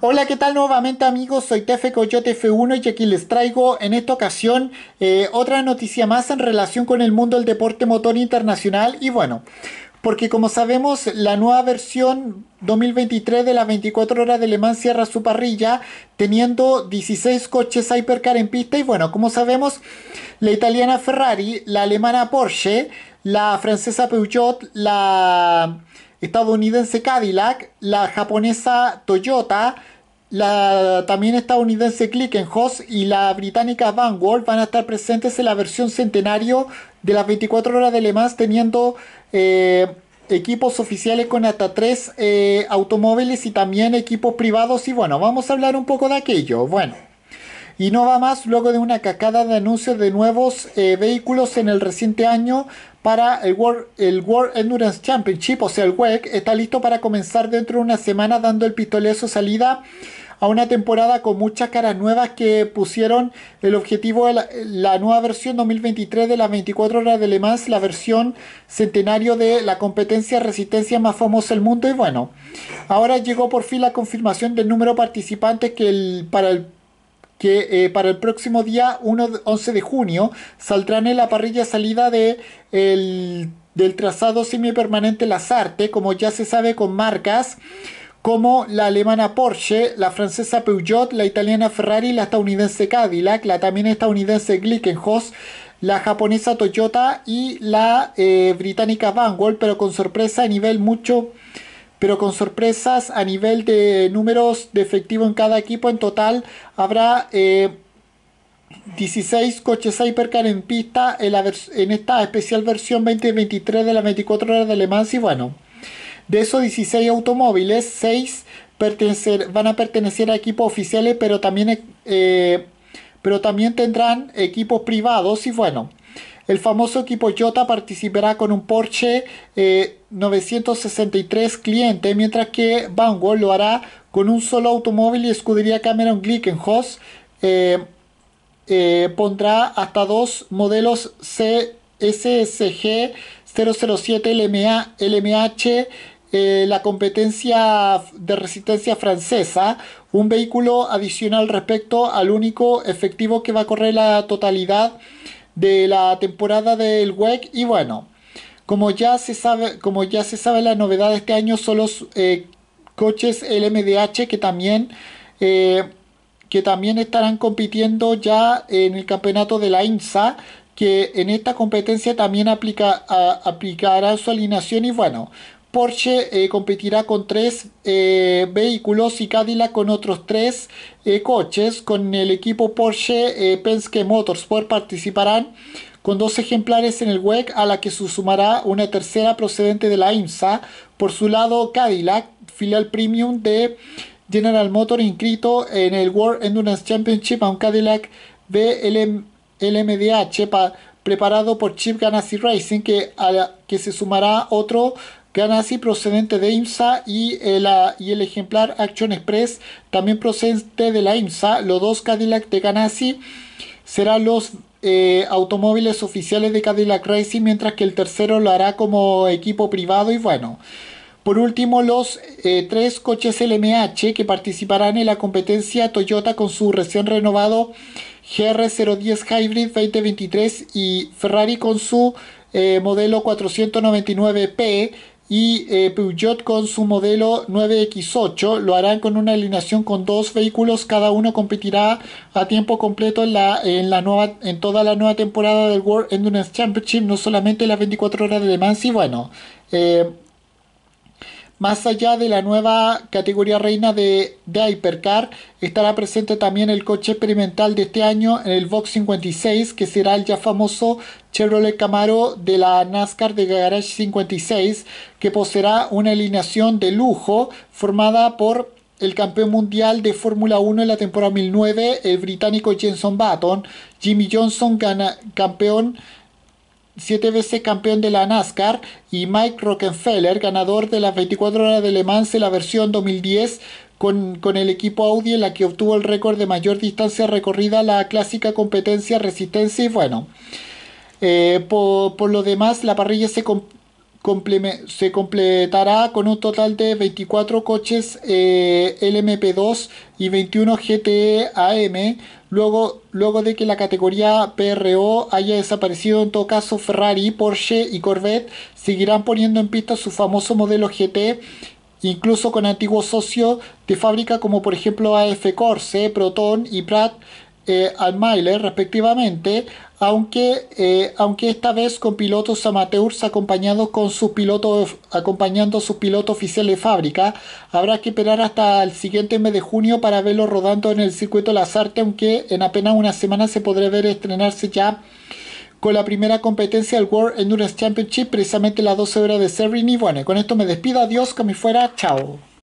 Hola, ¿qué tal nuevamente amigos? Soy Tefe Coyote F1 y aquí les traigo en esta ocasión eh, otra noticia más en relación con el mundo del deporte motor internacional y bueno, porque como sabemos la nueva versión 2023 de las 24 horas de Le Mans cierra su parrilla teniendo 16 coches Hypercar en pista y bueno, como sabemos la italiana Ferrari, la alemana Porsche, la francesa Peugeot, la estadounidense Cadillac, la japonesa Toyota, la también estadounidense Clickenhaus y la británica Van Vanguard van a estar presentes en la versión centenario de las 24 horas de Le Mans teniendo eh, equipos oficiales con hasta tres eh, automóviles y también equipos privados y bueno, vamos a hablar un poco de aquello. Bueno. Y no va más luego de una cacada de anuncios de nuevos eh, vehículos en el reciente año para el World, el Endurance Championship, o sea, el WEC, está listo para comenzar dentro de una semana dando el pistoletazo salida a una temporada con muchas caras nuevas que pusieron el objetivo de la, nueva versión 2023 de las 24 horas de Le Mans, la versión centenario de la competencia resistencia más famosa del mundo. Y bueno, ahora llegó por fin la confirmación del número de participantes que el, para el que eh, para el próximo día 11 de junio saldrán en la parrilla salida de del trazado semipermanente Lazarte, como ya se sabe con marcas como la alemana Porsche, la francesa Peugeot, la italiana Ferrari, la estadounidense Cadillac, la también estadounidense Glickenhaus, la japonesa Toyota y la eh, británica Vanguard, pero con sorpresa a nivel mucho pero con sorpresas a nivel de números de efectivo en cada equipo. En total habrá 16 eh, coches Hypercar en pista en, esta especial versión 2023 de las 24 horas de Le Mans. Y bueno, de esos 16 automóviles, 6 van a pertenecer a equipos oficiales, pero también, eh, pero también tendrán equipos privados. Y bueno. El famoso equipo Jota participará con un Porsche 963 eh, cliente, mientras que Gogh lo hará con un solo automóvil y escudería Cameron Glickenhaus eh, eh, pondrá hasta dos modelos CSSG 007 LMA, LMH. la competencia de resistencia francesa, un vehículo adicional respecto al único efectivo que va a correr la totalidad de la temporada del WEC y bueno, como ya se sabe, como ya se sabe la novedad de este año son los eh, coches LMDH que también eh, que también estarán compitiendo ya en el campeonato de la INSA que en esta competencia también aplica, su alineación y bueno, Porsche eh, competirá con tres eh, vehículos y Cadillac con otros tres eh, coches. Con el equipo Porsche Penske Motorsport participarán con dos ejemplares en el WEC a la que se sumará una tercera procedente de la IMSA. Por su lado, Cadillac, filial premium de General Motor inscrito en el World Endurance Championship a un Cadillac BLM, LMDH preparado por Chip Ganassi Racing que, a que se sumará otro Ganassi procedente de IMSA ah, y, el, ejemplar Action Express también procedente de la IMSA. Los dos Cadillac de Ganassi serán los eh, automóviles oficiales de Cadillac Racing, mientras que el tercero lo hará como equipo privado y bueno. Por último, los eh, tres coches LMH que participarán en la competencia Toyota con su recién renovado GR010 Hybrid 2023 y Ferrari con su eh, modelo 499P y eh, Peugeot con su modelo 9X8 lo harán con una alineación con dos vehículos cada uno competirá a tiempo completo en la, en la nueva en toda la nueva temporada del World Endurance Championship no solamente las 24 horas de Le Mans y bueno eh, más allá de la nueva categoría reina de, de Hypercar, estará presente también el coche experimental de este año en el Vox 56, que será el ya famoso Chevrolet Camaro de la NASCAR de Garage 56, que poseerá una alineación de lujo formada por el campeón mundial de Fórmula 1 en la temporada 2009, el británico Jenson Button, Jimmy Johnson, campeón siete veces campeón de la NASCAR, y Mike Rockefeller, ganador de las 24 horas de Le Mans en la versión 2010 con, el equipo Audi, en la que obtuvo el récord de mayor distancia recorrida, la clásica competencia resistencia y bueno. Eh, por, por, lo demás, la parrilla se, se completará con un total de 24 coches eh, LMP2 y 21 GTE AM, luego, luego de que la categoría PRO haya desaparecido. En todo caso, Ferrari, Porsche y Corvette seguirán poniendo en pista su famoso modelo GT, e, incluso con antiguos socios de fábrica como por ejemplo AF Corse, Proton y Pratt. Eh, al Mailer respectivamente, aunque, eh, aunque esta vez con pilotos amateurs acompañados con sus pilotos, acompañando a su piloto oficial de fábrica. Habrá que esperar hasta el siguiente mes de junio para verlo rodando en el circuito Las Artes, aunque en apenas una semana se podrá ver estrenarse ya con la primera competencia del World Endurance Championship, precisamente las 12 horas de y Bueno, con esto me despido, adiós, que me fuera, chao.